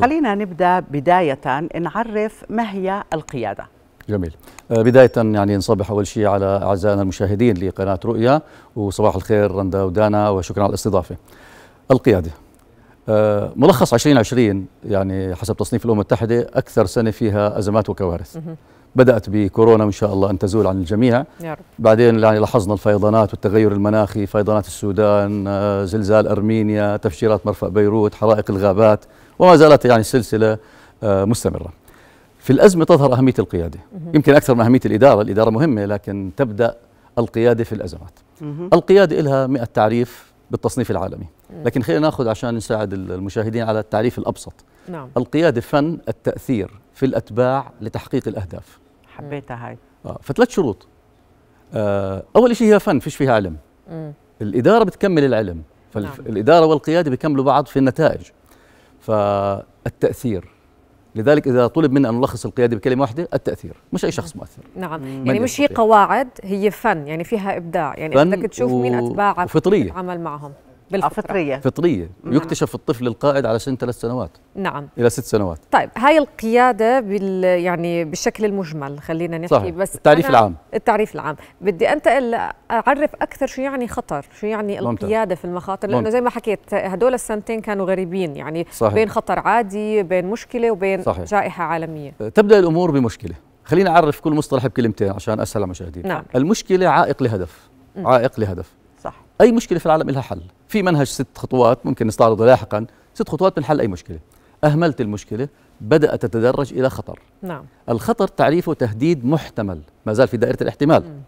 خلينا نبدا بدايه نعرف ما هي القياده جميل آه، بداية يعني نصبح أول شيء على أعزائنا المشاهدين لقناة رؤيا وصباح الخير رندا ودانا وشكرا على الاستضافة القيادة آه، ملخص 2020 يعني حسب تصنيف الأمم المتحدة أكثر سنة فيها أزمات وكوارث بدأت بكورونا إن شاء الله أن تزول عن الجميع يا رب. بعدين يعني لاحظنا الفيضانات والتغير المناخي فيضانات السودان آه، زلزال أرمينيا تفجيرات مرفأ بيروت حرائق الغابات وما زالت يعني السلسلة آه، مستمرة في الأزمة تظهر أهمية القيادة يمكن أكثر من أهمية الإدارة الإدارة مهمة لكن تبدأ القيادة في الأزمات القيادة لها 100 تعريف بالتصنيف العالمي إيه. لكن خلينا ناخذ عشان نساعد المشاهدين على التعريف الأبسط نعم. القيادة فن التأثير في الاتباع لتحقيق الاهداف حبيتها هاي آه فثلاث شروط آه اول شيء هي فن فيش فيها علم مم. الاداره بتكمل العلم فالاداره نعم. والقياده بيكملوا بعض في النتائج فالتاثير لذلك اذا طلب منا ان نلخص القياده بكلمه واحده التاثير مش اي شخص مؤثر نعم يعني مش هي قواعد هي فن يعني فيها ابداع يعني بدك تشوف مين اتباعك وفطريه عمل معهم بالفطرة فطرية فطرية يكتشف الطفل القائد على سن ثلاث سنوات نعم إلى ست سنوات طيب هاي القيادة بال يعني بالشكل المجمل خلينا نحكي صحيح. بس التعريف العام التعريف العام بدي أنتقل أعرف أكثر شو يعني خطر شو يعني ممتع. القيادة في المخاطر لأنه زي ما حكيت هدول السنتين كانوا غريبين يعني صحيح. بين خطر عادي بين مشكلة وبين صحيح. جائحة عالمية أه، تبدأ الأمور بمشكلة خلينا أعرف كل مصطلح بكلمتين عشان أسهل على المشاهدين نعم. المشكلة عائق لهدف عائق لهدف صح أي مشكلة في العالم لها حل في منهج ست خطوات ممكن نستعرضه لاحقا ست خطوات من حل أي مشكلة أهملت المشكلة بدأت تتدرج إلى خطر نعم. الخطر تعريفه تهديد محتمل ما زال في دائرة الاحتمال مم.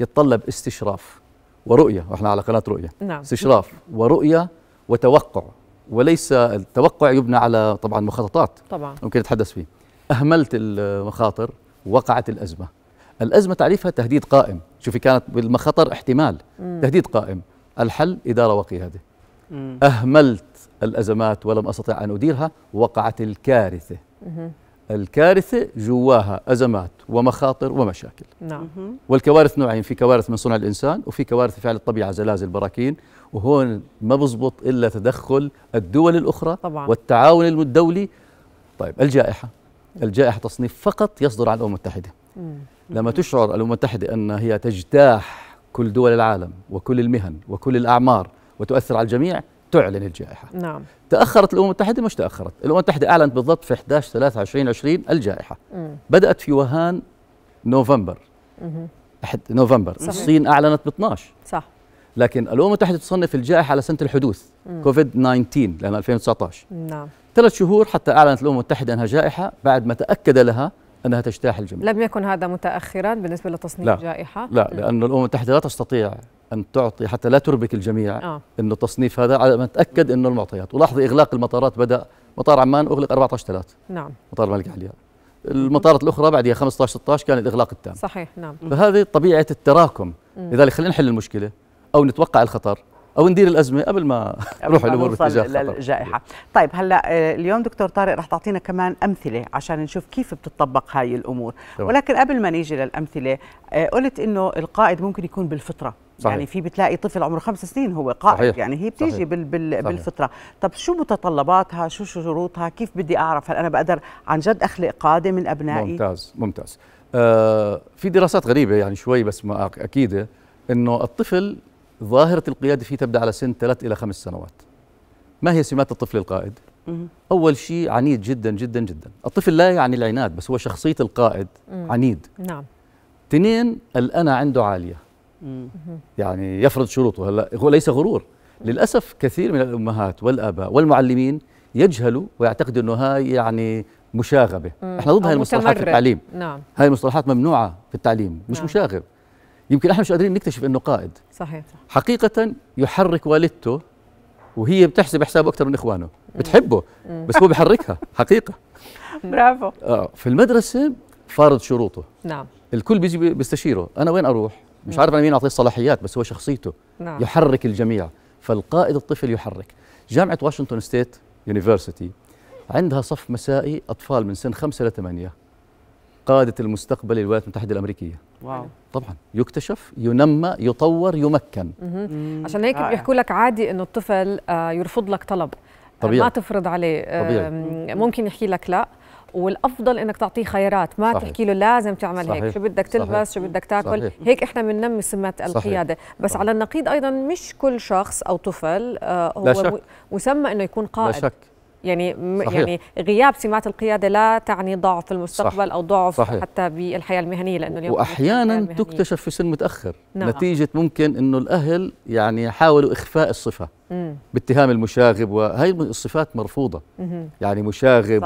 يتطلب استشراف ورؤية وإحنا على قناة رؤية نعم. استشراف ورؤية وتوقع وليس التوقع يبنى على طبعا مخططات طبعا ممكن نتحدث فيه أهملت المخاطر وقعت الأزمة الأزمة تعريفها تهديد قائم شوفي كانت بالمخاطر احتمال مم. تهديد قائم الحل إدارة وقيادة أهملت الأزمات ولم أستطع أن أديرها وقعت الكارثة الكارثة جواها أزمات ومخاطر ومشاكل نعم. والكوارث نوعين في كوارث من صنع الإنسان وفي كوارث فعل الطبيعة زلازل براكين وهون ما بزبط إلا تدخل الدول الأخرى طبعا. والتعاون الدولي طيب الجائحة الجائحة تصنيف فقط يصدر عن الأمم المتحدة لما تشعر الأمم المتحدة أن هي تجتاح كل دول العالم وكل المهن وكل الأعمار وتؤثر على الجميع تعلن الجائحة نعم تأخرت الأمم المتحدة مش تأخرت الأمم المتحدة أعلنت بالضبط في 11 3 20 الجائحة مم. بدأت في وهان نوفمبر احد نوفمبر صحيح. الصين أعلنت ب 12 صح لكن الأمم المتحدة تصنف الجائحة على سنة الحدوث كوفيد 19 لأنها 2019 نعم ثلاث شهور حتى أعلنت الأمم المتحدة أنها جائحة بعد ما تأكد لها أنها تجتاح الجميع لم يكن هذا متأخرا بالنسبة لتصنيف لا الجائحة؟ لا لأن الأمم المتحدة لا تستطيع أن تعطي حتى لا تربك الجميع آه. أنه التصنيف هذا على ما تاكد أنه المعطيات ولاحظ إغلاق المطارات بدأ مطار عمان أغلق 14 3 نعم مطار الملك عليار المطارات الاخرى بعدها 15 16 كان الاغلاق التام صحيح نعم فهذه طبيعه التراكم لذلك خلينا نحل المشكله او نتوقع الخطر او ندير الازمه قبل ما نروح الامور باتجاه الجائحه طيب هلا آه، اليوم دكتور طارق رح تعطينا كمان امثله عشان نشوف كيف بتطبق هاي الامور طبعا. ولكن قبل ما نيجي للامثله آه، قلت انه القائد ممكن يكون بالفطره صحيح. يعني في بتلاقي طفل عمره خمس سنين هو قائد صحيح. يعني هي بتيجي صحيح. بال بال صحيح. بالفطره طب شو متطلباتها شو شروطها كيف بدي اعرف هل انا بقدر عن جد اخلق قاده من ابنائي ممتاز ممتاز آه في دراسات غريبه يعني شوي بس ما اكيده انه الطفل ظاهرة القيادة فيه تبدأ على سن ثلاث إلى خمس سنوات ما هي سمات الطفل القائد؟ أول شيء عنيد جدا جدا جدا الطفل لا يعني العناد بس هو شخصية القائد عنيد نعم تنين الأنا عنده عالية يعني يفرض شروطه هلا هو ليس غرور للأسف كثير من الأمهات والآباء والمعلمين يجهلوا ويعتقدوا أنه هاي يعني مشاغبه مم. احنا ضد هاي المصطلحات في التعليم نعم هاي المصطلحات ممنوعه في التعليم مش نعم. مشاغب يمكن احنا مش قادرين نكتشف انه قائد صحيح حقيقه يحرك والدته وهي بتحسب حسابه اكثر من اخوانه بتحبه بس هو بحركها حقيقه برافو اه في المدرسه فارض شروطه نعم الكل بيجي بيستشيره انا وين اروح مش عارف انا مين اعطيه الصلاحيات بس هو شخصيته نعم. يحرك الجميع فالقائد الطفل يحرك جامعه واشنطن ستيت يونيفرسيتي عندها صف مسائي اطفال من سن خمسة ل 8 قاده المستقبل للولايات المتحده الامريكيه واو طبعا يكتشف ينمى يطور يمكن عشان هيك بيحكوا لك عادي انه الطفل آه، يرفض لك طلب آه، طبيعي. ما تفرض عليه آه، طبيعي. ممكن يحكي لك لا والافضل انك تعطيه خيارات ما صحيح. تحكي له لازم تعمل صحيح. هيك شو بدك تلبس صحيح. شو بدك تاكل صحيح. هيك احنا بننمي سمه القياده بس صحيح. على النقيض ايضا مش كل شخص او طفل هو مسمى انه يكون قائد لا شك. يعني صحيح. يعني غياب سمات القياده لا تعني ضعف في المستقبل صح. او ضعف صحيح. حتى بالحياه المهنيه لانه اليوم واحيانا تكتشف في سن متاخر نعم. نتيجه ممكن انه الاهل يعني حاولوا اخفاء الصفه باتهام المشاغب وهي الصفات مرفوضه مم. يعني مشاغب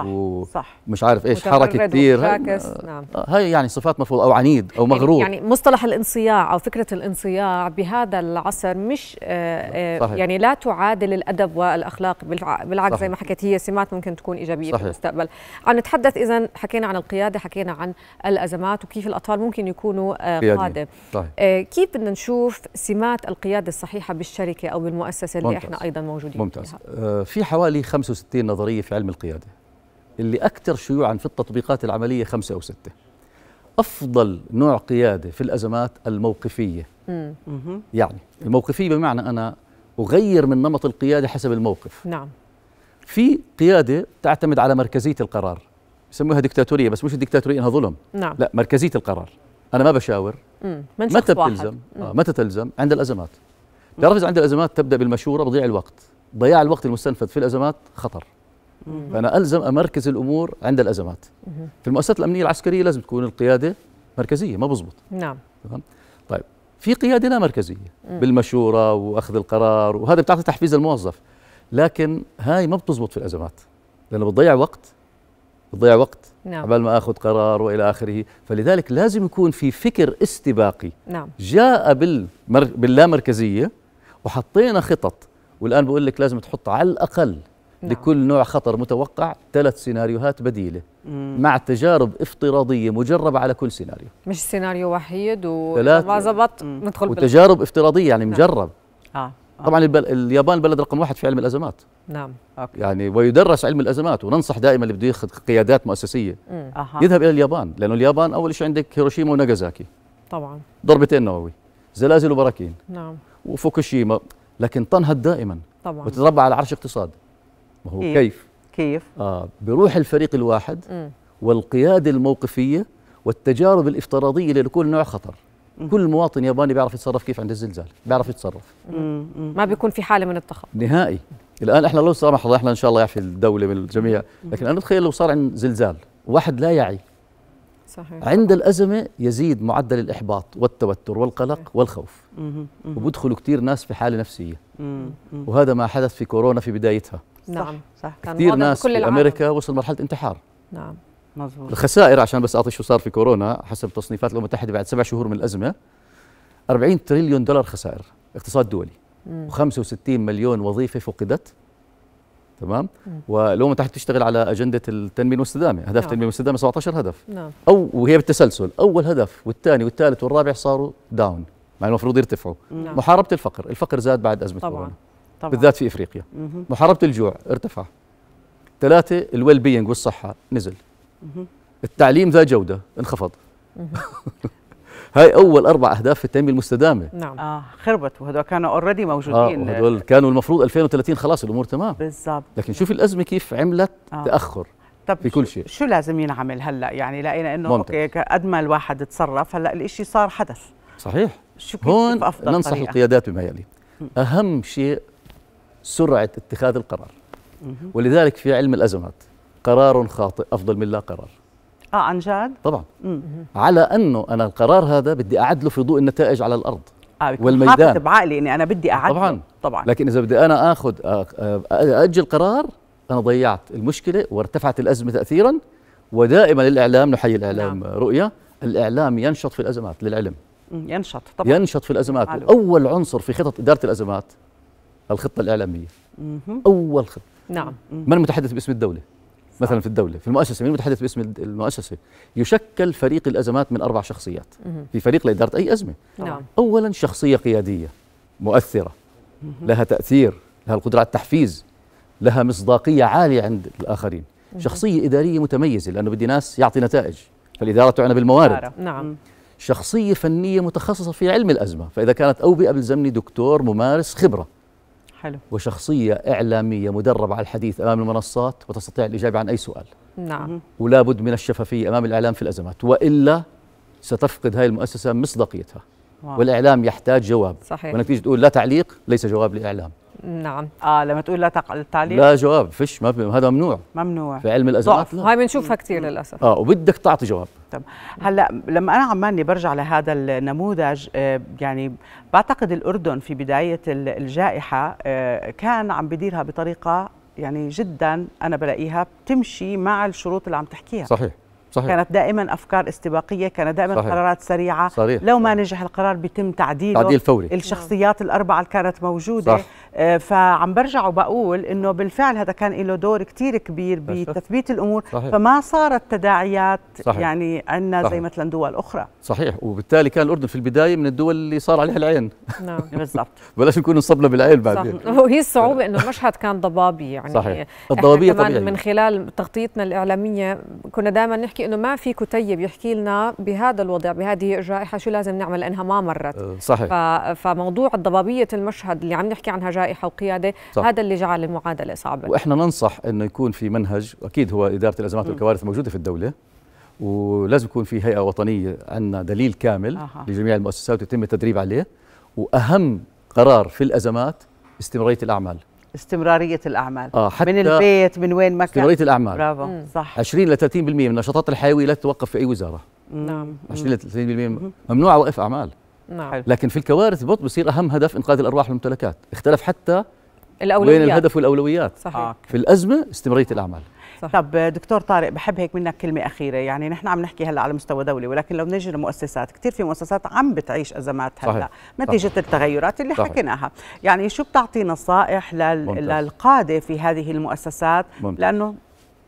صح. ومش عارف ايش حركه كثير هاي, آه، نعم. هاي يعني صفات مرفوضه او عنيد او يعني- مغرور يعني مصطلح الانصياع او فكره الانصياع بهذا العصر مش آه، آه، صحيح. يعني لا تعادل الادب والاخلاق بالعكس زي ما حكيت هي سمات ممكن تكون ايجابيه صحيح. في المستقبل عم نتحدث اذا حكينا عن القياده حكينا عن الازمات وكيف الاطفال ممكن يكونوا قاده كيف بدنا نشوف سمات القياده الصحيحه بالشركه او بالمؤسسه اللي ممتاز. احنا ايضا موجودين ممتاز فيها. آه، في حوالي 65 نظريه في علم القياده اللي اكثر شيوعا في التطبيقات العمليه خمسه او سته افضل نوع قياده في الازمات الموقفيه مم. يعني الموقفيه بمعنى انا اغير من نمط القياده حسب الموقف نعم في قياده تعتمد على مركزيه القرار يسموها دكتاتوريه بس مش الدكتاتوريه انها ظلم نعم. لا مركزيه القرار انا ما بشاور مم. من متى بتلزم آه، متى تلزم عند الازمات اذا عند الأزمات تبدأ بالمشورة بضيع الوقت ضياع الوقت المستنفذ في الأزمات خطر فأنا ألزم أمركز الأمور عند الأزمات في المؤسسات الأمنية العسكرية لازم تكون القيادة مركزية ما بزبط نعم تمام طيب في قيادة لا مركزية بالمشورة وأخذ القرار وهذا بتعطي تحفيز الموظف لكن هاي ما بتزبط في الأزمات لأنه بتضيع وقت بتضيع وقت نعم. قبل ما اخذ قرار والى اخره فلذلك لازم يكون في فكر استباقي نعم. جاء بال باللامركزيه وحطينا خطط والان بقول لك لازم تحط على الاقل نعم. لكل نوع خطر متوقع ثلاث سيناريوهات بديله مم. مع تجارب افتراضيه مجربه على كل سيناريو مش سيناريو وحيد وما زبط ندخل وتجارب افتراضيه يعني نعم. مجرب نعم. آه. طبعا البل... اليابان بلد رقم واحد في علم الازمات نعم أوكي. يعني ويدرس علم الازمات وننصح دائما اللي بده ياخذ قيادات مؤسسيه آه. يذهب الى اليابان لانه اليابان اول شيء عندك هيروشيما وناغازاكي طبعا ضربتين نووي زلازل وبراكين نعم وفوكوشيما لكن تنهض دائما طبعا وتتربع على عرش اقتصاد ما هو كيف كيف, آه بروح الفريق الواحد م. والقياده الموقفيه والتجارب الافتراضيه لكل نوع خطر م. كل مواطن ياباني بيعرف يتصرف كيف عند الزلزال بيعرف يتصرف م. ما بيكون في حاله من التخبط نهائي الان احنا لو سمح الله احنا ان شاء الله يعفي الدوله من الجميع لكن انا اتخيل لو صار عند زلزال واحد لا يعي صحيح. عند الأزمة يزيد معدل الإحباط والتوتر والقلق صحيح. والخوف وبدخلوا كتير ناس في حالة نفسية وهذا ما حدث في كورونا في بدايتها نعم صح, صح. كثير ناس كل في العالم. أمريكا وصل مرحلة انتحار نعم مظبوط الخسائر عشان بس أعطي شو صار في كورونا حسب تصنيفات الأمم المتحدة بعد سبع شهور من الأزمة 40 تريليون دولار خسائر اقتصاد دولي و65 مليون وظيفة فقدت تمام ولو تحت تشتغل على اجنده التنميه المستدامه اهداف نعم. التنميه المستدامه 17 هدف نعم. او وهي بالتسلسل اول هدف والثاني والثالث والرابع صاروا داون مع المفروض يرتفعوا نعم. محاربه الفقر الفقر زاد بعد ازمه طبعا. كورونا طبعا. بالذات في افريقيا مه. محاربه الجوع ارتفع ثلاثه الويل بينج والصحه نزل مه. التعليم ذا جوده انخفض هاي اول اربع اهداف في التنميه المستدامه نعم اه خربت هدول كانوا اوريدي موجودين اه هدول كانوا المفروض 2030 خلاص الامور تمام بالضبط لكن شوف الازمه كيف عملت آه. تاخر طب في كل شيء شو لازم ينعمل هلا يعني لقينا انه اوكي قد ما الواحد تصرف هلا الإشي صار حدث صحيح شو كيف هون أفضل ننصح طريقة. القيادات بما يلي اهم شيء سرعه اتخاذ القرار ولذلك في علم الازمات قرار خاطئ افضل من لا قرار اه عن جد؟ طبعا مم. على انه انا القرار هذا بدي اعدله في ضوء النتائج على الارض آه والميدان حاطط بعقلي اني انا بدي اعدله طبعا طبعا لكن اذا بدي انا اخذ آه، آه، اجل قرار انا ضيعت المشكله وارتفعت الازمه تاثيرا ودائما الاعلام نحيي الاعلام نعم. رؤيه الاعلام ينشط في الازمات للعلم ينشط طبعا ينشط في الازمات اول عنصر في خطط اداره الازمات الخطه الاعلاميه مم. اول خطه نعم من المتحدث باسم الدوله مثلا في الدوله في المؤسسه من المتحدث باسم المؤسسه يشكل فريق الازمات من اربع شخصيات في فريق لاداره اي ازمه نعم. نعم. اولا شخصيه قياديه مؤثره لها تاثير لها القدره على التحفيز لها مصداقيه عاليه عند الاخرين شخصيه اداريه متميزه لانه بدي ناس يعطي نتائج فالاداره تعنى بالموارد نعم شخصيه فنيه متخصصه في علم الازمه فاذا كانت اوبئه بالزمني دكتور ممارس خبره حلو. وشخصية إعلامية مدربة على الحديث أمام المنصات وتستطيع الإجابة عن أي سؤال نعم ولا بد من الشفافية أمام الإعلام في الأزمات وإلا ستفقد هذه المؤسسة مصداقيتها والإعلام يحتاج جواب صحيح. ونتيجه تقول لا تعليق ليس جواب لإعلام نعم اه لما تقول لا تعليق لا جواب فيش ما ب... هذا ممنوع ممنوع في علم الازمات طيب، لا هاي بنشوفها كثير للاسف اه وبدك تعطي جواب طب هلا لما انا عمالي برجع لهذا النموذج آه، يعني بعتقد الاردن في بدايه الجائحه آه، كان عم بديرها بطريقه يعني جدا انا بلاقيها بتمشي مع الشروط اللي عم تحكيها صحيح صحيح. كانت دائما افكار استباقيه كانت دائما صحيح. قرارات سريعه صحيح. لو ما صحيح. نجح القرار بيتم تعديله تعديل فوري الشخصيات الاربعه اللي كانت موجوده صح. آه، فعم برجع وبقول انه بالفعل هذا كان له دور كثير كبير بتثبيت الامور صحيح. فما صارت تداعيات صحيح. يعني عندنا زي مثلا دول اخرى صحيح وبالتالي كان الاردن في البدايه من الدول اللي صار عليها العين نعم بالضبط بلاش نكون نصبنا بالعين بعدين وهي الصعوبه انه المشهد كان ضبابي يعني صحيح الضبابيه طبيعية. من خلال تغطيتنا الاعلاميه كنا دائما نحكي نحكي انه ما في كتيب يحكي لنا بهذا الوضع بهذه الجائحه شو لازم نعمل لانها ما مرت أه، صحيح فموضوع ضبابيه المشهد اللي عم نحكي عنها جائحه وقياده صح. هذا اللي جعل المعادله صعبه واحنا ننصح انه يكون في منهج اكيد هو اداره الازمات والكوارث موجوده في الدوله ولازم يكون في هيئه وطنيه عندنا دليل كامل أه. لجميع المؤسسات ويتم التدريب عليه واهم قرار في الازمات استمراريه الاعمال استمراريه الاعمال آه حتى من البيت من وين ما كان استمراريه الاعمال برافو مم. صح 20 ل 30% من النشاطات الحيويه لا تتوقف في اي وزاره نعم 20 ل 30% ممنوع وقف اعمال نعم لكن في الكوارث بط بصير اهم هدف انقاذ الارواح والممتلكات اختلف حتى الأولويات. وين الهدف والاولويات صحيح. آه، في الازمه استمراريه الاعمال صح. طب دكتور طارق بحب هيك منك كلمه اخيره يعني نحن عم نحكي هلا على مستوى دولي ولكن لو نجي لمؤسسات كثير في مؤسسات عم بتعيش ازمات هلا صحيح. نتيجه صحيح. التغيرات اللي صحيح. حكيناها يعني شو بتعطي نصائح لل... للقاده في هذه المؤسسات ممتاز. لانه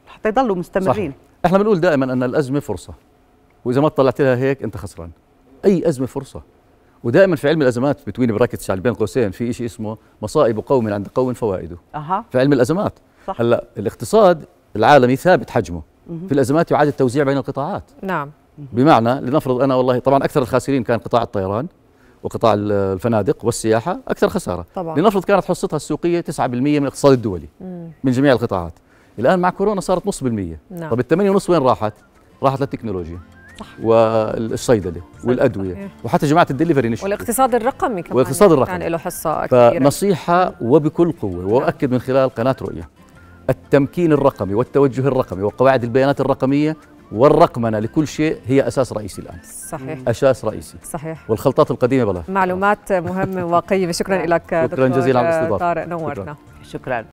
حتى يضلوا مستمرين صح. احنا بنقول دائما ان الازمه فرصه واذا ما طلعت لها هيك انت خسران اي ازمه فرصه ودائما في علم الازمات بتوين براكتس يعني بين قوسين في شيء اسمه مصائب قوم عند قوم فوائده أه. في علم الازمات صح. هلا الاقتصاد العالمي ثابت حجمه في الازمات يعاد التوزيع بين القطاعات نعم بمعنى لنفرض انا والله طبعا اكثر الخاسرين كان قطاع الطيران وقطاع الفنادق والسياحه اكثر خساره طبعا لنفرض كانت حصتها السوقيه 9% من الاقتصاد الدولي مم. من جميع القطاعات الان مع كورونا صارت نص بالمية نعم. طب الثمانية ونص وين راحت راحت للتكنولوجيا صح. والصيدله والادويه إيه. وحتى جماعه الدليفري نشتغل. والاقتصاد الرقمي كمان والاقتصاد الرقمي كان له حصه كبيره فنصيحه وبكل قوه نعم. واؤكد من خلال قناه رؤيه التمكين الرقمي والتوجه الرقمي وقواعد البيانات الرقمية والرقمنة لكل شيء هي أساس رئيسي الآن صحيح أساس رئيسي صحيح والخلطات القديمة بلا معلومات مهمة وقيمة شكرا لك شكرا جزيلا على الاستضافة طارق نورنا شكرا